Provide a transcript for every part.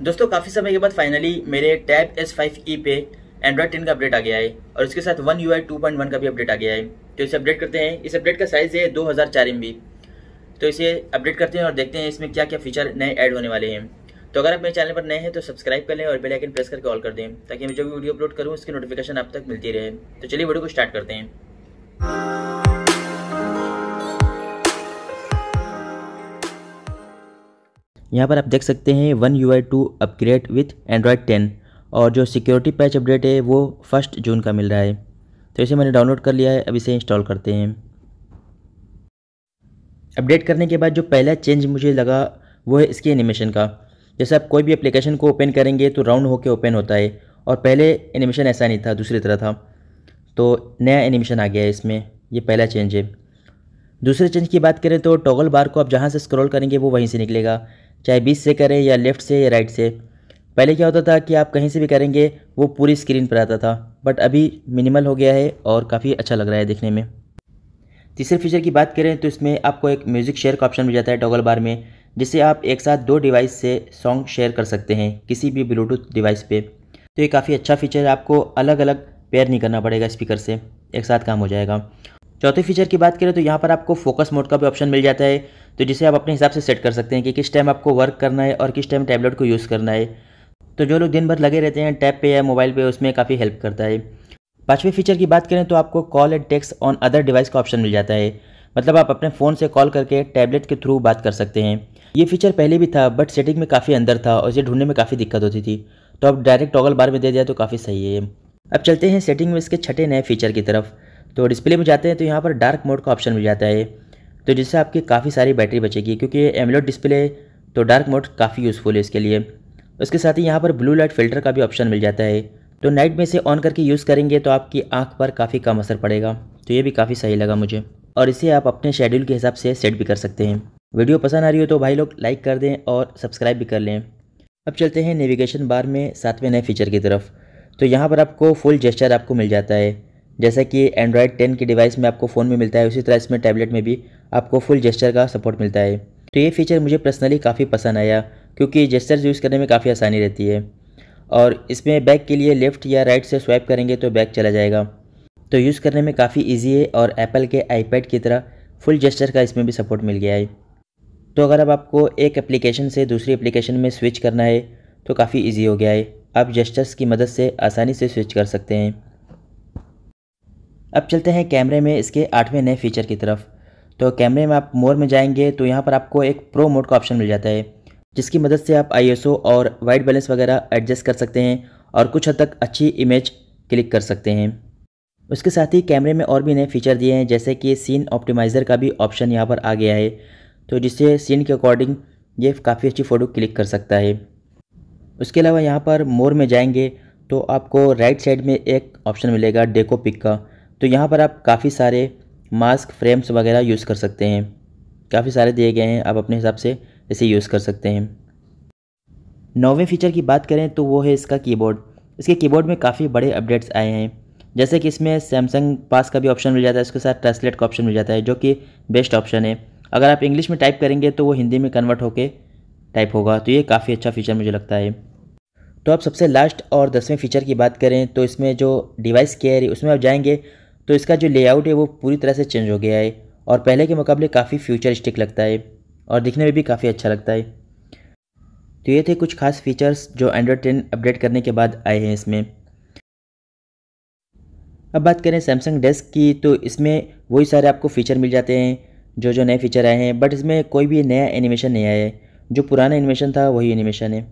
दोस्तों काफ़ी समय के बाद फाइनली मेरे टैब एस फाइव ई पे एंड्रॉयड टेन का अपडेट आ गया है और इसके साथ one U I two point one का भी अपडेट आ गया है तो इसे अपडेट करते हैं इस अपडेट का साइज़ है दो हज़ार चार एम बी तो इसे अपडेट करते हैं और देखते हैं इसमें क्या क्या फीचर नए ऐड होने वाले हैं तो अगर आप मेरे चैनल पर नए हैं तो सब्सक्राइब कर लें और बेल आइकन प्रेस करके ऑल कर दें ताकि मैं जो भी वीडियो अपलोड करूँ उसकी नोटिफिकेशन आप तक मिलती रहे तो चलिए वीडियो को स्टार्ट करते हैं यहाँ पर आप देख सकते हैं one U I two upgrade with Android ten और जो सिक्योरिटी पैच अपडेट है वो फर्स्ट जून का मिल रहा है तो इसे मैंने डाउनलोड कर लिया है अब इसे इंस्टॉल करते हैं अपडेट करने के बाद जो पहला चेंज मुझे लगा वो है इसके एनिमेशन का जैसे आप कोई भी एप्लीकेशन को ओपन करेंगे तो राउंड होकर ओपन होता है और पहले एनिमेशन ऐसा नहीं था दूसरी तरह था तो नया एनिमेशन आ गया है इसमें ये पहला चेंज है दूसरे चेंज की बात करें तो टॉगल बार को आप जहाँ से स्क्रॉल करेंगे वो वहीं से निकलेगा चाहे बीच से करें या लेफ़्ट से या राइट से पहले क्या होता था कि आप कहीं से भी करेंगे वो पूरी स्क्रीन पर आता था बट अभी मिनिमल हो गया है और काफ़ी अच्छा लग रहा है देखने में तीसरे फीचर की बात करें तो इसमें आपको एक म्यूज़िक शेयर का ऑप्शन मिल जाता है टॉगल बार में जिसे आप एक साथ दो डिवाइस से सॉन्ग शेयर कर सकते हैं किसी भी ब्लूटूथ डिवाइस पे तो ये काफ़ी अच्छा फीचर है आपको अलग अलग पेयर नहीं करना पड़ेगा स्पीकर से एक साथ काम हो जाएगा चौथे फीचर की बात करें तो यहाँ पर आपको फोकस मोड का भी ऑप्शन मिल जाता है तो जिसे आप अपने हिसाब से सेट कर सकते हैं कि किस टाइम आपको वर्क करना है और किस टाइम टैबलेट को यूज़ करना है तो जो लोग दिन भर लगे रहते हैं टैब पे या मोबाइल पे उसमें काफ़ी हेल्प करता है पाँचवें फीचर की बात करें तो आपको call and text on other device का ऑप्शन मिल जाता है मतलब आप अपने फ़ोन से कॉल करके टैबलेट के थ्रू बात कर सकते हैं ये फीचर पहले भी था बट सेटिंग में काफ़ी अंदर था और इसे ढूंढने में काफ़ी दिक्कत होती थी तो आप डायरेक्ट टॉगल बार में दे दिया तो काफ़ी सही है अब चलते हैं सेटिंग में इसके छठे नए फीचर की तरफ तो डिस्प्ले में जाते हैं तो यहाँ पर डार्क मोड का ऑप्शन मिल जाता है तो जिससे आपकी काफ़ी सारी बैटरी बचेगी क्योंकि एमलोड डिस्प्ले तो डार्क मोड काफ़ी यूज़फुल है इसके लिए उसके साथ ही यहाँ पर ब्लू लाइट फिल्टर का भी ऑप्शन मिल जाता है तो नाइट में इसे ऑन करके यूज़ करेंगे तो आपकी आँख पर काफ़ी कम असर पड़ेगा तो ये भी काफ़ी सही लगा मुझे और इसे आप अपने शेड्यूल के हिसाब से सेट भी कर सकते हैं वीडियो पसंद आ रही हो तो भाई लोग लाइक कर दें और सब्सक्राइब भी कर लें अब चलते हैं नेविगेशन बार में सातवें नए फीचर की तरफ तो यहाँ पर आपको फुल जेस्चर आपको मिल जाता है जैसा कि एंड्रॉयड टेन के डिवाइस में आपको फ़ोन में मिलता है उसी तरह इसमें टैबलेट में भी आपको फुल जेस्टर का सपोर्ट मिलता है तो ये फीचर मुझे पर्सनली काफ़ी पसंद आया क्योंकि जेस्टर यूज़ करने में काफ़ी आसानी रहती है और इसमें बैक के लिए लेफ़्ट या राइट से स्वाइप करेंगे तो बैक चला जाएगा तो यूज़ करने में काफ़ी ईजी है और एप्पल के आईपैड की तरह फुल जेस्टर का इसमें भी सपोर्ट मिल गया है तो अगर अब आपको एक एप्लीकेशन से दूसरी एप्लीकेशन में स्विच करना है तो काफ़ी ईजी हो गया है आप जेस्टर्स की मदद से आसानी से स्विच कर सकते हैं अब चलते हैं कैमरे में इसके आठवें नए फीचर की तरफ तो कैमरे में आप मोर में जाएंगे तो यहाँ पर आपको एक प्रो मोड का ऑप्शन मिल जाता है जिसकी मदद से आप आईएसओ और वाइट बैलेंस वगैरह एडजस्ट कर सकते हैं और कुछ हद तक अच्छी इमेज क्लिक कर सकते हैं उसके साथ ही कैमरे में और भी नए फीचर दिए हैं जैसे कि सीन ऑप्टिमाइज़र का भी ऑप्शन यहाँ पर आ गया है तो जिससे सीन के अकॉर्डिंग ये काफ़ी अच्छी फ़ोटो क्लिक कर सकता है उसके अलावा यहाँ पर मोर में जाएंगे तो आपको राइट साइड में एक ऑप्शन मिलेगा डेको पिक का तो यहाँ पर आप काफ़ी सारे मास्क फ्रेम्स वगैरह यूज़ कर सकते हैं काफ़ी सारे दिए गए हैं आप अपने हिसाब से इसे यूज़ कर सकते हैं नौवें फीचर की बात करें तो वो है इसका कीबोर्ड इसके कीबोर्ड में काफ़ी बड़े अपडेट्स आए हैं जैसे कि इसमें सैमसंग पास का भी ऑप्शन मिल जाता है इसके साथ ट्रांसलेट का ऑप्शन मिल जाता है जो कि बेस्ट ऑप्शन है अगर आप इंग्लिश में टाइप करेंगे तो वो हिंदी में कन्वर्ट होकर टाइप होगा तो ये काफ़ी अच्छा फीचर मुझे लगता है तो आप सबसे लास्ट और दसवें फीचर की बात करें तो इसमें जो डिवाइस केयर है उसमें आप जाएंगे तो इसका जो लेआउट है वो पूरी तरह से चेंज हो गया है और पहले के मुकाबले काफ़ी फ्यूचरिस्टिक लगता है और दिखने में भी काफ़ी अच्छा लगता है तो ये थे कुछ खास फीचर्स जो एंड्रॉयड टेन अपडेट करने के बाद आए हैं इसमें अब बात करें सैमसंग डेस्क की तो इसमें वही सारे आपको फ़ीचर मिल जाते हैं जो जो नए फीचर आए हैं बट इसमें कोई भी नया एनिमेशन नहीं आया है जो पुराना एनिमेशन था वही एनिमेशन है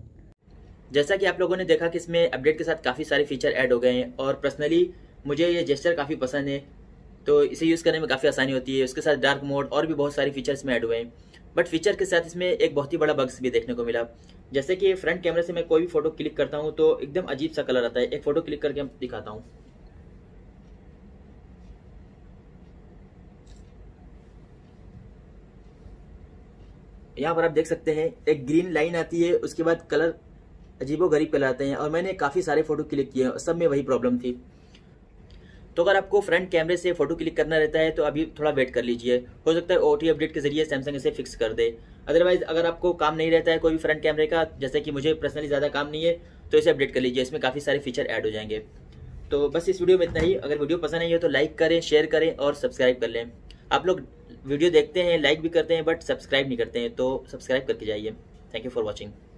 जैसा कि आप लोगों ने देखा कि इसमें अपडेट के साथ काफ़ी सारे फीचर ऐड हो गए हैं और पर्सनली मुझे ये जेस्टर काफ़ी पसंद है तो इसे यूज़ करने में काफ़ी आसानी होती है उसके साथ डार्क मोड और भी बहुत सारी फीचर्स में ऐड हुए हैं बट फीचर के साथ इसमें एक बहुत ही बड़ा बग्स भी देखने को मिला जैसे कि फ्रंट कैमरे से मैं कोई भी फोटो क्लिक करता हूँ तो एकदम अजीब सा कलर आता है एक फ़ोटो क्लिक करके दिखाता हूँ यहाँ पर आप देख सकते हैं एक ग्रीन लाइन आती है उसके बाद कलर अजीबो गरीब कलर आते हैं और मैंने काफ़ी सारे फ़ोटो क्लिक किए हैं सब में वही प्रॉब्लम थी तो अगर आपको फ्रंट कैमरे से फोटो क्लिक करना रहता है तो अभी थोड़ा वेट कर लीजिए हो सकता है ओ अपडेट के जरिए सैमसंग इसे फिक्स कर दे अदरवाइज अगर आपको काम नहीं रहता है कोई भी फ्रंट कैमरे का जैसे कि मुझे पर्सनली ज़्यादा काम नहीं है तो इसे अपडेट कर लीजिए इसमें काफ़ी सारे फीचर ऐड हो जाएंगे तो बस इस वीडियो में इतना ही अगर वीडियो पसंद आई हो तो लाइक करें शेयर करें और सब्सक्राइब कर लें आप लोग वीडियो देखते हैं लाइक भी करते हैं बट सब्सक्राइब नहीं करते हैं तो सब्सक्राइब करके जाइए थैंक यू फॉर वॉचिंग